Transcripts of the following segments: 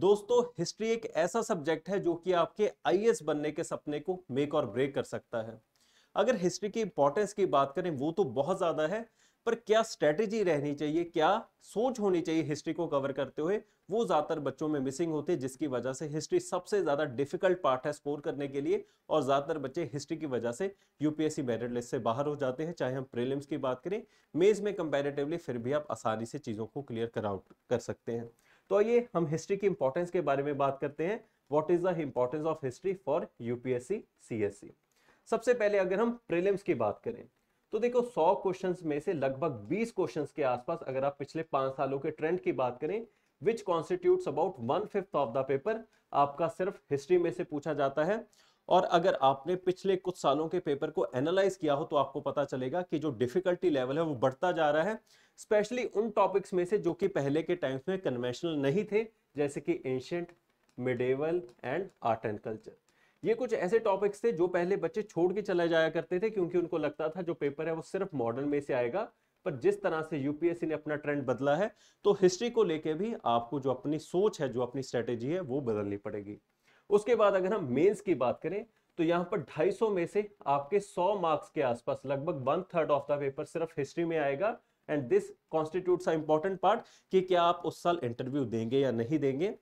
दोस्तों हिस्ट्री एक ऐसा सब्जेक्ट है जो कि आपके आई बनने के सपने को मेक और ब्रेक कर सकता है अगर हिस्ट्री की इंपॉर्टेंस की बात करें वो तो बहुत ज़्यादा है पर क्या स्ट्रेटेजी रहनी चाहिए क्या सोच होनी चाहिए हिस्ट्री को कवर करते हुए वो ज़्यादातर बच्चों में मिसिंग होती है जिसकी वजह से हिस्ट्री सबसे ज़्यादा डिफिकल्ट पार्ट है स्कोर करने के लिए और ज़्यादातर बच्चे हिस्ट्री की वजह से यूपीएससी मेरिट लिस्ट से बाहर हो जाते हैं चाहे हम प्रीलिम्स की बात करें मेज में कंपेरेटिवली फिर भी आप आसानी से चीज़ों को क्लियर कर आउट कर सकते हैं तो आइए हम हिस्ट्री की इंपॉर्टेंस के बारे में बात करते हैं what is the importance of history for UPSC सी सबसे पहले अगर हम प्रिलिम्स की बात करें तो देखो 100 क्वेश्चंस में से लगभग 20 क्वेश्चंस के आसपास अगर आप पिछले पांच सालों के ट्रेंड की बात करें which constitute about one fifth of the paper आपका सिर्फ हिस्ट्री में से पूछा जाता है और अगर आपने पिछले कुछ सालों के पेपर को एनालाइज किया हो तो आपको पता चलेगा कि जो डिफिकल्टी लेवल है वो बढ़ता जा रहा है स्पेशली उन टॉपिक्स में से जो कि पहले के टाइम्स में कन्वेंशनल नहीं थे जैसे कि ancient medieval and art and culture ये कुछ ऐसे टॉपिक्स थे जो पहले बच्चे छोड़ के चले जाया करते थे क्योंकि उनको लगता था जो पेपर है वो सिर्फ मॉडर्न में से आएगा पर जिस तरह से यूपीएससी ने अपना ट्रेंड बदला है तो हिस्ट्री को लेके भी आपको जो अपनी सोच है जो अपनी स्ट्रेटेजी है वो बदलनी पड़ेगी उसके बाद अगर हम मेंस की बात करें तो यहाँ पर 250 में से आपके 100 मार्क्स के आसपास लगभग one third of the paper सिर्फ हिस्ट्री में आएगा and this constitute important part कि क्या आप उस साल इंटरव्यू देंगे या नहीं देंगे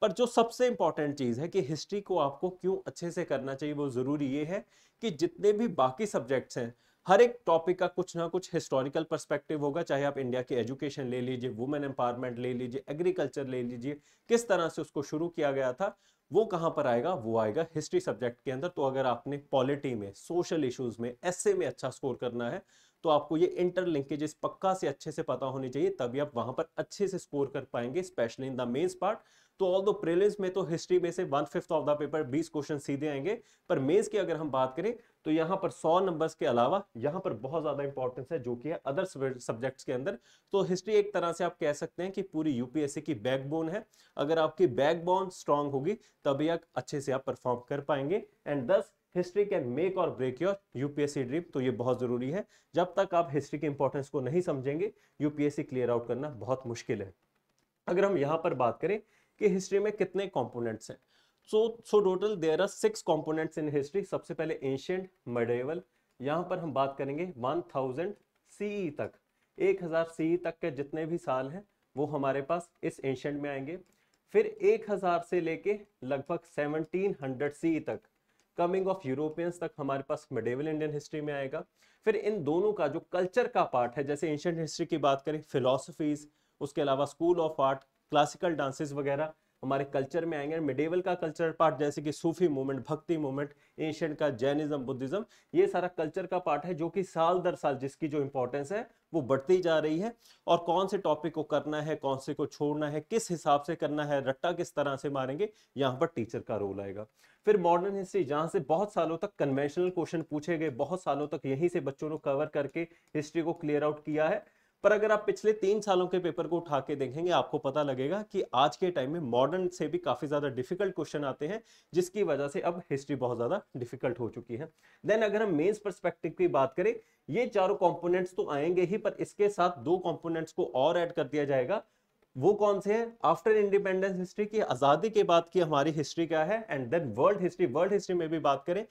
पर जो सबसे इंपॉर्टेंट चीज़ है कि हिस्ट्री को आपको क्यों अच्छे से करना चाहिए वो ज़रूरी ये है कि जितने भी बाकी सब्जेक्ट्स हैं हर एक टॉपिक का कुछ ना कुछ हिस्टोरिकल परस्पेक्टिव होगा चाहे आप इंडिया की एजुकेशन ले लीजिए वुमेन एम्पावरमेंट ले लीजिए एग्रीकल्चर ले लीजिए किस तरह से उसको शुरू किया गया था वो कहाँ पर आएगा वो आएगा हिस्ट्री सब्जेक्ट के अंदर तो अगर आपने पॉलिटी में सोशल इश्यूज में एसए में अच्छा स्कोर करना है तो आपको ये इंटरलिंकेजेस पक्का से अच्छे से पता होनी चाहिए तभी आप वहां पर अच्छे से स्कोर कर पाएंगे specially in the mains part तो ऑल दो प्रेलिम्स में तो हिस्ट्री में से one fifth of the paper बीस क्वेश्चन सीधे आएंगे पर मेन्स की अगर हम बात करें तो यहाँ पर सौ नंबर्स के अलावा यहाँ पर बहुत ज़्यादा इंपॉर्टेंस है जो कि है अदर सब्जेक्ट्स के अंदर तो हिस्ट्री एक तरह से आप कह सकते हैं कि पूरी यूपीएससी की बैकबोन है अगर आपकी बैकबोन स्ट्रांग होगी तभी आप अच्छे से आप परफॉर्म कर पाएंगे and this history can make और ब्रेक योर यूपीएससी ड्रीम तो ये बहुत ज़रूरी है जब तक आप हिस्ट्री के इंपॉर्टेंस को नहीं समझेंगे यूपीएससी क्लियर आउट करना बहुत मुश्किल है अगर हम यहाँ पर बात करें कि हिस्ट्री में कितने कॉम्पोनेंट्स हैं so so total there are six components in history सबसे पहले एंशियंट मडेवल यहाँ पर हम बात करेंगे 1000 थाउजेंड सीई तक 1000 हज़ार सीई e तक के जितने भी साल हैं वो हमारे पास इस एंशियंट में आएंगे फिर 1000 से लेके लगभग 1700 हंड्रेड सीई तक कमिंग ऑफ यूरोपियंस तक हमारे पास मेडेवल इंडियन हिस्ट्री में आएगा फिर इन दोनों का जो कल्चर का पार्ट है जैसे एंशियंट हिस्ट्री की बात करें फिलोसफीज उसके अलावा school of art classical dances वगैरह हमारे कल्चर में आएंगे मिडेवल का कल्चर पार्ट जैसे कि Sufi movement Bhakti movement ancient का जैनिज्म बुद्धिज्म ये सारा कल्चर का पार्ट है जो कि साल दर साल जिसकी जो इंपॉर्टेंस है वो बढ़ती जा रही है और कौन से टॉपिक को करना है कौन से को छोड़ना है किस हिसाब से करना है रट्टा किस तरह से मारेंगे यहाँ पर टीचर का रोल आएगा फिर मॉडर्न हिस्ट्री जहाँ से बहुत सालों तक कन्वेंशनल क्वेश्चन पूछे गए बहुत सालों तक यहीं से बच्चों ने कवर करके हिस्ट्री को क्लियर आउट किया है पर अगर आप पिछले तीन सालों के पेपर को उठा के देखेंगे आपको पता लगेगा कि आज के टाइम में मॉडर्न से भी काफ़ी ज़्यादा डिफिकल्ट क्वेश्चन आते हैं जिसकी वजह से अब हिस्ट्री बहुत ज़्यादा डिफिकल्ट हो चुकी है देन अगर हम मेन्स परस्पेक्टिव की बात करें ये चारों कॉम्पोनेंट्स तो आएंगे ही पर इसके साथ दो कॉम्पोनेंट्स को और एड कर दिया जाएगा वो कौन से हैं आफ्टर इंडिपेंडेंस हिस्ट्री की आज़ादी के बाद की हमारी हिस्ट्री क्या है and then world history world history में भी बात करें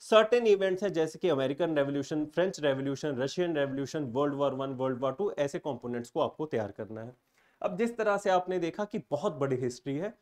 सर्टेन इवेंट्स हैं जैसे कि American revolution French revolution Russian revolution world war one world war two ऐसे कॉम्पोनेंट्स को आपको तैयार करना है अब जिस तरह से आपने देखा कि बहुत बड़ी हिस्ट्री है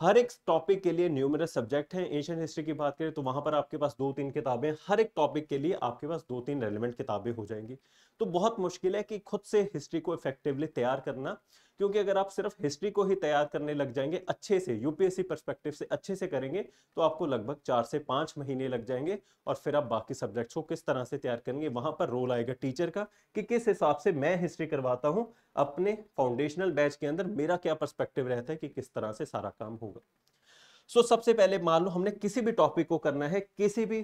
हर एक टॉपिक के लिए न्यूमरस सब्जेक्ट हैं एशियन हिस्ट्री की बात करें तो वहां पर आपके पास दो तीन किताबें हर एक टॉपिक के लिए आपके पास दो तीन रेलिवेंट किताबें हो जाएंगी तो बहुत मुश्किल है कि खुद से हिस्ट्री को इफेक्टिवली तैयार करना क्योंकि अगर आप सिर्फ हिस्ट्री को ही तैयार करने लग जाएंगे अच्छे से यूपीएससी परस्पेक्टिव से अच्छे से करेंगे तो आपको लगभग चार से पांच महीने लग जाएंगे और फिर आप बाकी सब्जेक्ट्स को किस तरह से तैयार करेंगे वहां पर रोल आएगा टीचर का कि किस हिसाब से मैं हिस्ट्री करवाता हूँ अपने फाउंडेशनल बैच के अंदर मेरा क्या परस्पेक्टिव रहता है कि किस तरह से सारा काम होगा सो so, सबसे पहले मान लो हमने किसी भी टॉपिक को करना है किसी भी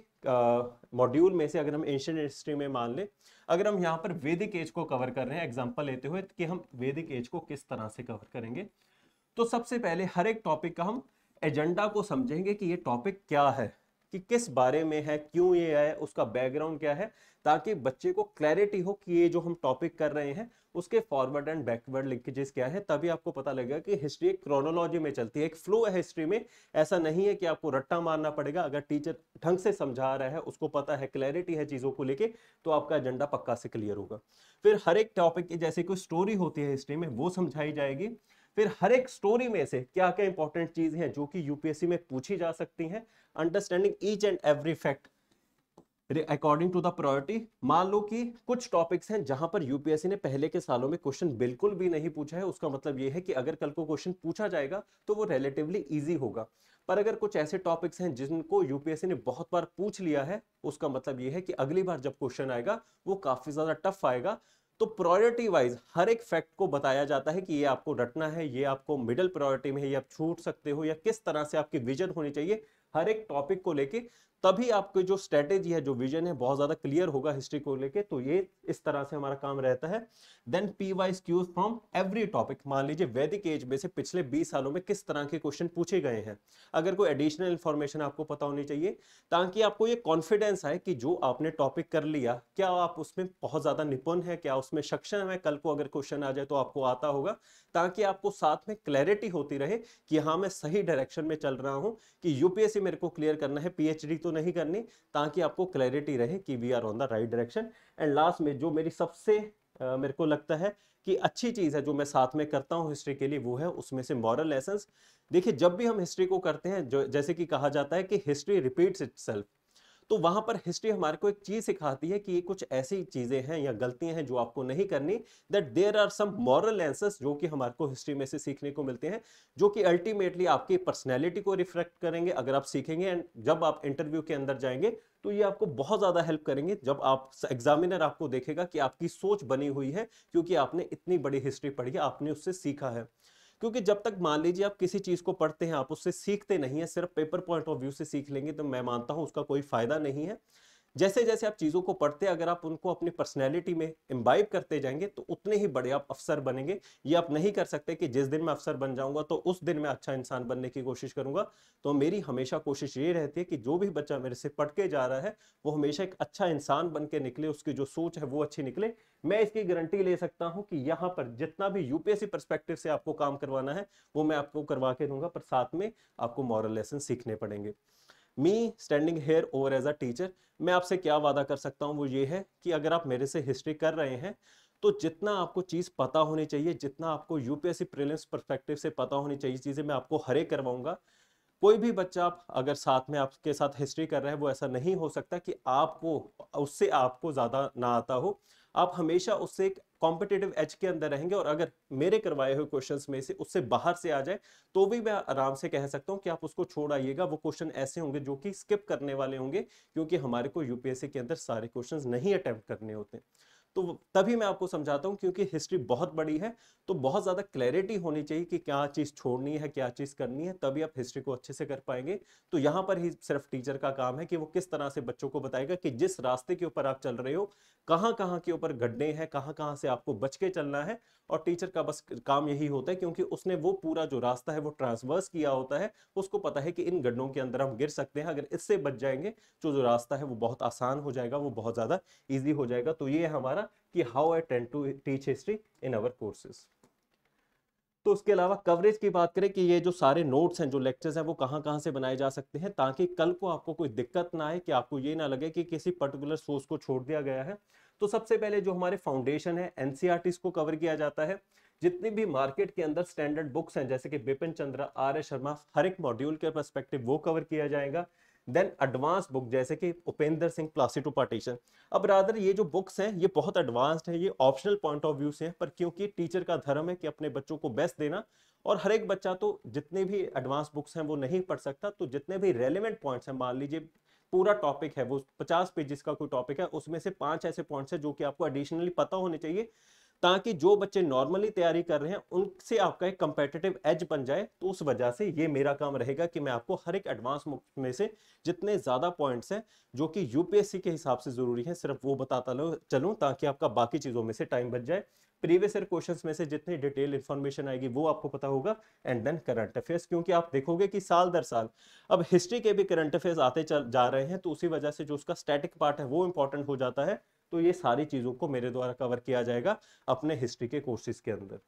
मॉड्यूल में से अगर हम एंशियंट हिस्ट्री में मान लें अगर हम यहाँ पर वैदिक एज को कवर कर रहे हैं एग्जाम्पल लेते हुए कि हम वैदिक एज को किस तरह से कवर करेंगे तो सबसे पहले हर एक टॉपिक का हम एजेंडा को समझेंगे कि ये टॉपिक क्या है कि किस बारे में है क्यों ये है उसका बैकग्राउंड क्या है ताकि बच्चे को क्लैरिटी हो कि ये जो हम टॉपिक कर रहे हैं उसके फॉरवर्ड एंड बैकवर्ड लिंकेजेस क्या है तभी आपको पता लगेगा कि हिस्ट्री एक क्रोनोलॉजी में चलती है एक फ्लो है हिस्ट्री में ऐसा नहीं है कि आपको रट्टा मारना पड़ेगा अगर टीचर ढंग से समझा रहा है उसको पता है क्लैरिटी है चीज़ों को लेके तो आपका एजेंडा पक्का से क्लियर होगा फिर हर एक टॉपिक की जैसे कोई स्टोरी होती है हिस्ट्री में वो समझाई जाएगी फिर हर एक स्टोरी में से क्या क्या इंपॉर्टेंट चीज़ हैं जो कि यूपीएससी में पूछी जा सकती हैं understanding each and every fact according to the priority मान लो कि कुछ टॉपिक्स हैं जहां पर यूपीएससी ने पहले के सालों में क्वेश्चन बिल्कुल भी नहीं पूछा है उसका मतलब यह है कि अगर कल को क्वेश्चन पूछा जाएगा तो वो रिलेटिवली इजी होगा पर अगर कुछ ऐसे टॉपिक्स हैं जिनको यूपीएससी ने बहुत बार पूछ लिया है उसका मतलब यह है कि अगली बार जब क्वेश्चन आएगा वो काफी ज्यादा टफ आएगा तो प्रायोरिटी वाइज हर एक फैक्ट को बताया जाता है कि ये आपको रटना है ये आपको मिडिल प्रायोरिटी में है ये आप छूट सकते हो या किस तरह से आपकी विजन होनी चाहिए हर एक टॉपिक को लेके तभी आपके जो स्ट्रेटेजी है जो विजन है बहुत ज्यादा क्लियर होगा हिस्ट्री को लेके तो ये इस तरह से हमारा काम रहता है then P Y Qs from every topic मान लीजिए वैदिक एज में से पिछले 20 सालों में किस तरह के क्वेश्चन पूछे गए हैं अगर कोई एडिशनल इन्फॉर्मेशन आपको पता होनी चाहिए ताकि आपको ये कॉन्फिडेंस आए कि जो आपने टॉपिक कर लिया क्या आप उसमें बहुत ज्यादा निपुण है क्या उसमें सक्षम है कल को अगर क्वेश्चन आ जाए तो आपको आता होगा ताकि आपको साथ में क्लैरिटी होती रहे कि हाँ मैं सही डायरेक्शन में चल रहा हूँ कि यूपीएससी मेरे को क्लियर करना है पीएचडी तो नहीं करनी ताकि आपको क्लैरिटी रहे कि we are on the right direction and last में जो मेरी सबसे आ, मेरे को लगता है कि अच्छी चीज़ है जो मैं साथ में करता हूँ हिस्ट्री के लिए वो है उसमें से मॉरल लेसन देखिए जब भी हम हिस्ट्री को करते हैं जो जैसे कि कहा जाता है कि हिस्ट्री रिपीट्स इट तो वहां पर हिस्ट्री हमारे को एक चीज सिखाती है कि ये कुछ ऐसी चीजें हैं या गलतियां हैं जो आपको नहीं करनी that there are some moral answers जो कि हमारे को हिस्ट्री में से सीखने को मिलते हैं जो कि अल्टीमेटली आपकी पर्सनैलिटी को रिफ्लेक्ट करेंगे अगर आप सीखेंगे एंड जब आप इंटरव्यू के अंदर जाएंगे तो ये आपको बहुत ज़्यादा हेल्प करेंगे जब आप एग्जामिनर आपको देखेगा कि आपकी सोच बनी हुई है क्योंकि आपने इतनी बड़ी हिस्ट्री पढ़ी आपने उससे सीखा है क्योंकि जब तक मान लीजिए आप किसी चीज को पढ़ते हैं आप उससे सीखते नहीं है सिर्फ पेपर पॉइंट ऑफ व्यू से सीख लेंगे तो मैं मानता हूं उसका कोई फायदा नहीं है जैसे जैसे आप चीज़ों को पढ़ते अगर आप उनको अपनी पर्सनैलिटी में इम्बाइब करते जाएंगे तो उतने ही बड़े आप अफसर बनेंगे ये आप नहीं कर सकते कि जिस दिन मैं अफसर बन जाऊंगा तो उस दिन मैं अच्छा इंसान बनने की कोशिश करूंगा तो मेरी हमेशा कोशिश ये रहती है कि जो भी बच्चा मेरे से पढ़ के जा रहा है वो हमेशा एक अच्छा इंसान बन के निकले उसकी जो सोच है वो अच्छी निकले मैं इसकी गारंटी ले सकता हूँ कि यहाँ पर जितना भी यूपीएससी परस्पेक्टिव से आपको काम करवाना है वो मैं आपको करवा के दूंगा पर साथ में आपको मॉरल लेसन सीखने पड़ेंगे me standing here over as a teacher मैं आपसे क्या वादा कर सकता हूँ वो ये है कि अगर आप मेरे से हिस्ट्री कर रहे हैं तो जितना आपको चीज़ पता होनी चाहिए जितना आपको यूपीएससी प्रीलिम्स परस्पेक्टिव से पता होनी चाहिए चीज़ें मैं आपको हरे करवाऊंगा कोई भी बच्चा आप अगर साथ में आपके साथ हिस्ट्री कर रहा है वो ऐसा नहीं हो सकता कि आपको उससे आपको ज़्यादा ना आता हो आप हमेशा उससे एक कॉम्पिटेटिव एज के अंदर रहेंगे और अगर मेरे करवाए हुए क्वेश्चन में से उससे बाहर से आ जाए तो भी मैं आराम से कह सकता हूँ कि आप उसको छोड़ आइएगा वो क्वेश्चन ऐसे होंगे जो कि स्किप करने वाले होंगे क्योंकि हमारे को यूपीएससी के अंदर सारे क्वेश्चन नहीं अटैम्प्ट करने होते हैं तो तभी मैं आपको समझाता हूँ क्योंकि हिस्ट्री बहुत बड़ी है तो बहुत ज़्यादा क्लैरिटी होनी चाहिए कि क्या चीज़ छोड़नी है क्या चीज़ करनी है तभी आप हिस्ट्री को अच्छे से कर पाएंगे तो यहाँ पर ही सिर्फ टीचर का काम है कि वो किस तरह से बच्चों को बताएगा कि जिस रास्ते के ऊपर आप चल रहे हो कहाँ कहाँ के ऊपर गड्ढे हैं कहाँ कहाँ से आपको बच के चलना है और टीचर का बस काम यही होता है क्योंकि उसने वो पूरा जो रास्ता है वो ट्रांसवर्स किया होता है उसको पता है कि इन गड्ढों के अंदर हम गिर सकते हैं अगर इससे बच जाएंगे तो जो रास्ता है वो बहुत आसान हो जाएगा वो बहुत ज़्यादा ईजी हो जाएगा तो ये हमारा करना कि how I tend to teach history in our courses तो उसके अलावा कवरेज की बात करें कि ये जो सारे नोट्स हैं जो लेक्चर्स हैं वो कहाँ कहाँ से बनाए जा सकते हैं ताकि कल को आपको कोई दिक्कत ना आए कि आपको ये ना लगे कि किसी पर्टिकुलर सोर्स को छोड़ दिया गया है तो सबसे पहले जो हमारे फाउंडेशन है एनसीआर को कवर किया जाता है जितनी भी मार्केट के अंदर स्टैंडर्ड बुक्स हैं जैसे कि बिपिन चंद्रा आर एस शर्मा हर एक मॉड्यूल के परस्पेक्टिव वो कवर किया जाएगा देन एडवांस बुक जैसे कि उपेंद्र सिंह प्लासी टू पार्टीशन अब रादर ये जो बुक्स हैं ये बहुत एडवांस्ड है ये ऑप्शनल पॉइंट ऑफ व्यू से हैं पर क्योंकि टीचर का धर्म है कि अपने बच्चों को बेस्ट देना और हर एक बच्चा तो जितने भी एडवांस बुक्स हैं वो नहीं पढ़ सकता तो जितने भी रेलिवेंट पॉइंट्स हैं मान लीजिए पूरा टॉपिक है वो पचास पेजिस का कोई टॉपिक है उसमें से पांच ऐसे पॉइंट्स है जो कि आपको एडिशनली पता होने चाहिए ताकि जो बच्चे नॉर्मली तैयारी कर रहे हैं उनसे आपका एक कंपेटेटिव एज बन जाए तो उस वजह से ये मेरा काम रहेगा कि मैं आपको हर एक एडवांस में से जितने ज़्यादा पॉइंट्स हैं जो कि यूपीएससी के हिसाब से ज़रूरी है सिर्फ वो बताता चलूँ ताकि आपका बाकी चीज़ों में से टाइम बच जाए प्रीवियस ईयर क्वेश्चंस में से जितनी डिटेल इन्फॉर्मेशन आएगी वो आपको पता होगा एंड देन करंट अफेयर्स क्योंकि आप देखोगे कि साल दर साल अब हिस्ट्री के भी करंट अफेयर्स आते चल जा रहे हैं तो उसी वजह से जो उसका स्टैटिक पार्ट है वो इंपॉर्टेंट हो जाता है तो ये सारी चीज़ों को मेरे द्वारा कवर किया जाएगा अपने हिस्ट्री के कोर्सेज के अंदर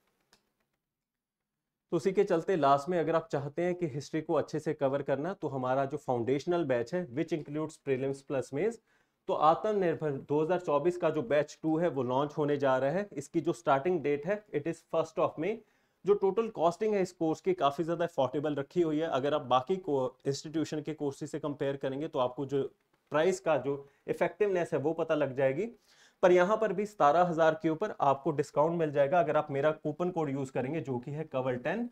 तो उसी के चलते लास्ट में अगर आप चाहते हैं कि हिस्ट्री को अच्छे से कवर करना तो हमारा जो फाउंडेशनल बैच है विच इंक्लूड्स प्रीलिम्स प्लस मेज तो आत्मनिर्भर 2024 का जो बैच टू है वो लॉन्च होने जा रहा है इसकी जो स्टार्टिंग डेट है it is first of May जो टोटल कॉस्टिंग है इस कोर्स की काफ़ी ज़्यादा अफोर्डेबल रखी हुई है अगर आप बाकी इंस्टीट्यूशन के कोर्सेज से कंपेयर करेंगे तो आपको जो प्राइस का जो इफेक्टिवनेस है वो पता लग जाएगी पर यहाँ पर भी सतारह हजार के ऊपर आपको डिस्काउंट मिल जाएगा अगर आप मेरा कूपन कोड यूज करेंगे जो कि है कवर टेन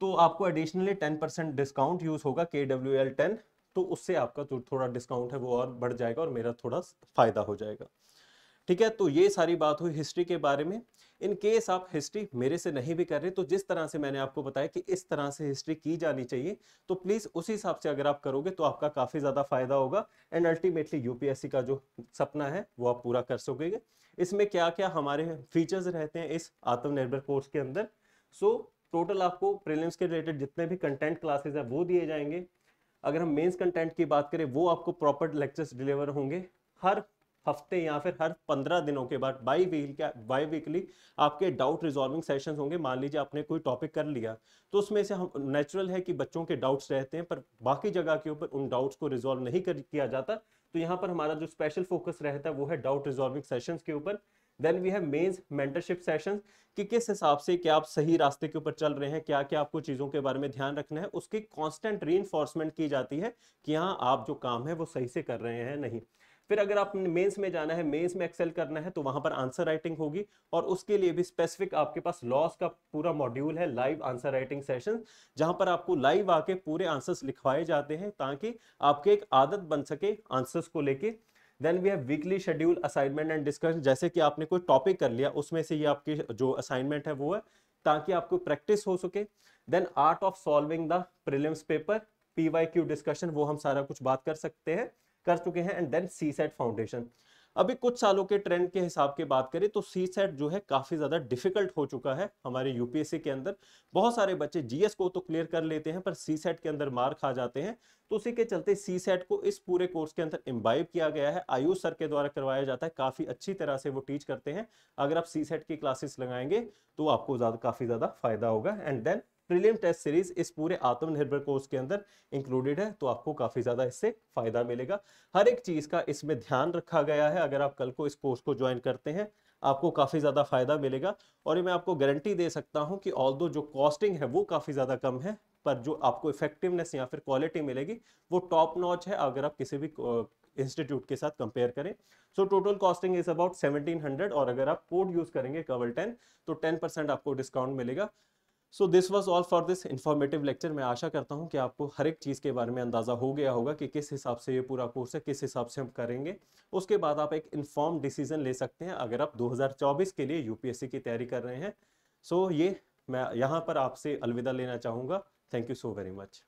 तो आपको additionally ten percent discount use होगा के डब्ल्यू एल टेन तो उससे आपका जो थोड़ा डिस्काउंट है वो और बढ़ जाएगा और मेरा थोड़ा फायदा हो जाएगा ठीक है तो ये सारी बात हुई हिस्ट्री के बारे में इन केस आप हिस्ट्री मेरे से नहीं भी कर रहे तो जिस तरह से मैंने आपको बताया कि इस तरह से हिस्ट्री की जानी चाहिए तो प्लीज़ उसी हिसाब से अगर आप करोगे तो आपका काफ़ी ज़्यादा फायदा होगा एंड अल्टीमेटली यूपीएससी का जो सपना है वो आप पूरा कर सकोगे इसमें क्या क्या हमारे फीचर्स रहते हैं इस आत्मनिर्भर कोर्स के अंदर सो so, टोटल आपको प्रीलिम्स के रिलेटेड जितने भी कंटेंट क्लासेज है वो दिए जाएंगे अगर हम मेन्स कंटेंट की बात करें वो आपको प्रॉपर लेक्चर्स डिलीवर होंगे हर हफ्ते या फिर हर पंद्रह दिनों के बाद बाई वीक बाई वीकली आपके डाउट रिजॉल्विंग सेशंस होंगे मान लीजिए आपने कोई टॉपिक कर लिया तो उसमें से हम नेचुरल है कि बच्चों के डाउट्स रहते हैं पर बाकी जगह के ऊपर उन डाउट्स को रिजॉल्व नहीं कर किया जाता तो यहाँ पर हमारा जो स्पेशल फोकस रहता है वो है डाउट रिजॉल्विंग सेशन के ऊपर then we have mains mentorship session कि किस हिसाब से क्या आप सही रास्ते के ऊपर चल रहे हैं क्या क्या आपको चीज़ों के बारे में ध्यान रखना है उसकी कॉन्स्टेंट री की जाती है कि हाँ आप जो काम है वो सही से कर रहे हैं नहीं फिर अगर आप मेंस में जाना है मेंस में एक्सेल करना है तो वहां पर आंसर राइटिंग होगी और उसके लिए भी स्पेसिफिक आपके पास लॉस का पूरा मॉड्यूल है लाइव आंसर राइटिंग सेशन जहां पर आपको लाइव आके पूरे आंसर्स लिखवाए जाते हैं ताकि आपके एक आदत बन सके आंसर्स को लेके then we have weekly schedule assignment and discussion जैसे कि आपने कोई टॉपिक कर लिया उसमें से ये आपके जो असाइनमेंट है वो है ताकि आपको प्रैक्टिस हो सके then art of solving the prelims paper P discussion वो हम सारा कुछ बात कर सकते हैं कर चुके हैं and then CSAT foundation अभी कुछ सालों के ट्रेंड के हिसाब के बात करें तो सी सेट जो है काफ़ी ज़्यादा डिफिकल्ट हो चुका है हमारे यूपीएससी के अंदर बहुत सारे बच्चे जीएस को तो क्लियर कर लेते हैं पर सी सेट के अंदर मार खा जाते हैं तो उसी के चलते सी सेट को इस पूरे कोर्स के अंदर इम्बाइब किया गया है आयुष सर के द्वारा करवाया जाता है काफ़ी अच्छी तरह से वो टीच करते हैं अगर आप सी सेट की क्लासेस लगाएंगे तो आपको काफ़ी ज़्यादा फायदा होगा and then prelim test series इस पूरे आत्मनिर्भर कोर्स के अंदर इंक्लूडेड है तो आपको काफी ज्यादा इससे फायदा मिलेगा हर एक चीज का इसमें ध्यान रखा गया है अगर आप कल को इस कोर्स को ज्वाइन करते हैं आपको काफ़ी ज़्यादा फायदा मिलेगा और मैं आपको गारंटी दे सकता हूँ कि ऑल जो कॉस्टिंग है वो काफ़ी ज़्यादा कम है पर जो आपको इफेक्टिवनेस या फिर क्वालिटी मिलेगी वो टॉप नॉच है अगर आप किसी भी इंस्टीट्यूट के साथ कंपेयर करें so total costing is about 1700 और अगर आप कोड यूज़ करेंगे कवल 10 तो 10 परसेंट आपको डिस्काउंट मिलेगा so this was all for this informative lecture मैं आशा करता हूँ कि आपको हर एक चीज़ के बारे में अंदाज़ा हो गया होगा कि किस हिसाब से ये पूरा कोर्स है किस हिसाब से हम करेंगे उसके बाद आप एक इन्फॉर्म डिसीजन ले सकते हैं अगर आप 2024 के लिए यूपीएससी की तैयारी कर रहे हैं सो so, ये मैं यहाँ पर आपसे अलविदा लेना चाहूँगा thank you so very much